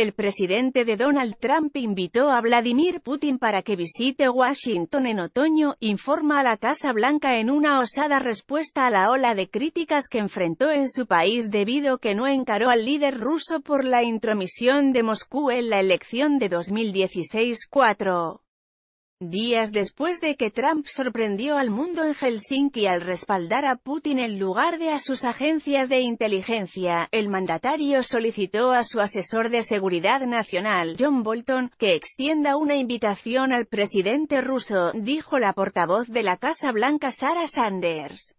El presidente de Donald Trump invitó a Vladimir Putin para que visite Washington en otoño, informa a la Casa Blanca en una osada respuesta a la ola de críticas que enfrentó en su país debido que no encaró al líder ruso por la intromisión de Moscú en la elección de 2016. 4. Días después de que Trump sorprendió al mundo en Helsinki al respaldar a Putin en lugar de a sus agencias de inteligencia, el mandatario solicitó a su asesor de seguridad nacional, John Bolton, que extienda una invitación al presidente ruso, dijo la portavoz de la Casa Blanca Sarah Sanders.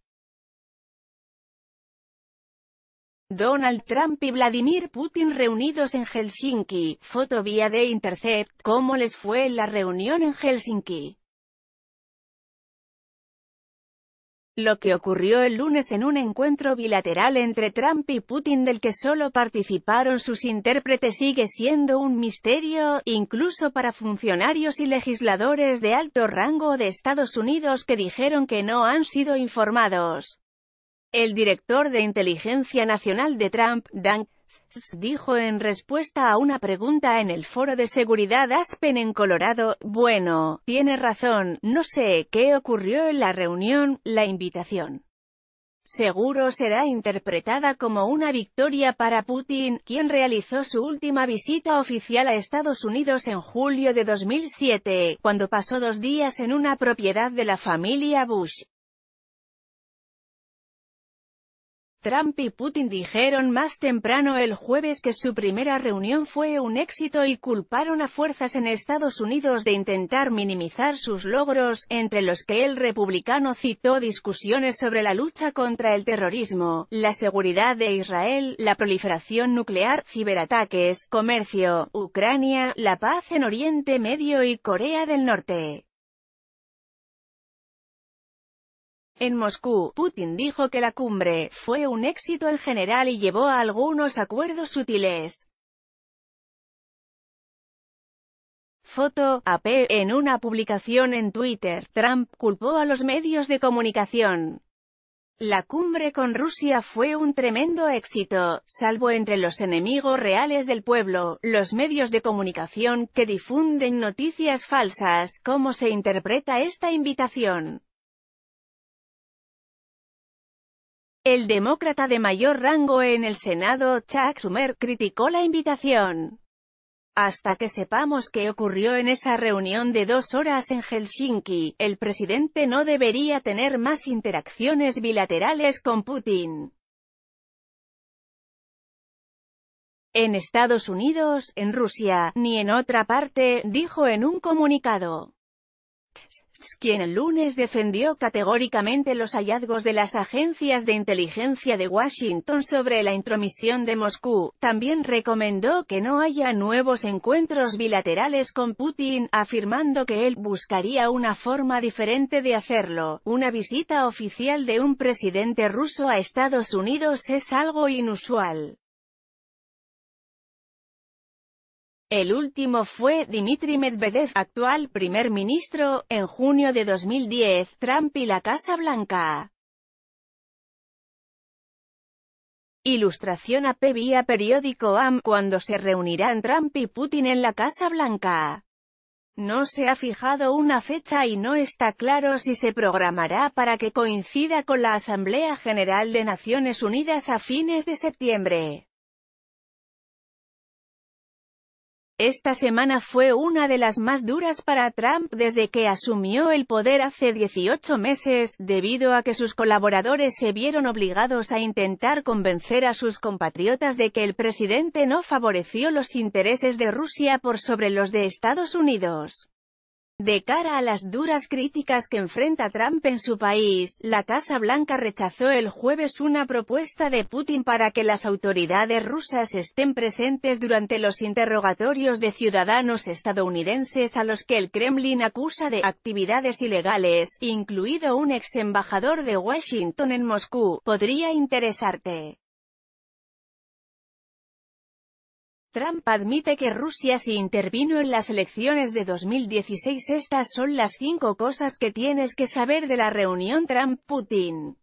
Donald Trump y Vladimir Putin reunidos en Helsinki, foto vía de Intercept, ¿cómo les fue la reunión en Helsinki? Lo que ocurrió el lunes en un encuentro bilateral entre Trump y Putin del que solo participaron sus intérpretes sigue siendo un misterio, incluso para funcionarios y legisladores de alto rango de Estados Unidos que dijeron que no han sido informados. El director de Inteligencia Nacional de Trump, Dan dijo en respuesta a una pregunta en el foro de seguridad Aspen en Colorado, bueno, tiene razón, no sé qué ocurrió en la reunión, la invitación. Seguro será interpretada como una victoria para Putin, quien realizó su última visita oficial a Estados Unidos en julio de 2007, cuando pasó dos días en una propiedad de la familia Bush. Trump y Putin dijeron más temprano el jueves que su primera reunión fue un éxito y culparon a fuerzas en Estados Unidos de intentar minimizar sus logros, entre los que el republicano citó discusiones sobre la lucha contra el terrorismo, la seguridad de Israel, la proliferación nuclear, ciberataques, comercio, Ucrania, la paz en Oriente Medio y Corea del Norte. En Moscú, Putin dijo que la cumbre fue un éxito en general y llevó a algunos acuerdos útiles. Foto, AP, en una publicación en Twitter, Trump culpó a los medios de comunicación. La cumbre con Rusia fue un tremendo éxito, salvo entre los enemigos reales del pueblo, los medios de comunicación, que difunden noticias falsas, ¿cómo se interpreta esta invitación? El demócrata de mayor rango en el Senado, Chuck Schumer, criticó la invitación. Hasta que sepamos qué ocurrió en esa reunión de dos horas en Helsinki, el presidente no debería tener más interacciones bilaterales con Putin. En Estados Unidos, en Rusia, ni en otra parte, dijo en un comunicado quien el lunes defendió categóricamente los hallazgos de las agencias de inteligencia de Washington sobre la intromisión de Moscú, también recomendó que no haya nuevos encuentros bilaterales con Putin, afirmando que él buscaría una forma diferente de hacerlo. Una visita oficial de un presidente ruso a Estados Unidos es algo inusual. El último fue Dmitry Medvedev, actual primer ministro, en junio de 2010, Trump y la Casa Blanca. Ilustración AP vía periódico AM, cuando se reunirán Trump y Putin en la Casa Blanca. No se ha fijado una fecha y no está claro si se programará para que coincida con la Asamblea General de Naciones Unidas a fines de septiembre. Esta semana fue una de las más duras para Trump desde que asumió el poder hace 18 meses, debido a que sus colaboradores se vieron obligados a intentar convencer a sus compatriotas de que el presidente no favoreció los intereses de Rusia por sobre los de Estados Unidos. De cara a las duras críticas que enfrenta Trump en su país, la Casa Blanca rechazó el jueves una propuesta de Putin para que las autoridades rusas estén presentes durante los interrogatorios de ciudadanos estadounidenses a los que el Kremlin acusa de actividades ilegales, incluido un ex embajador de Washington en Moscú. Podría interesarte. Trump admite que Rusia si intervino en las elecciones de 2016 Estas son las cinco cosas que tienes que saber de la reunión Trump-Putin.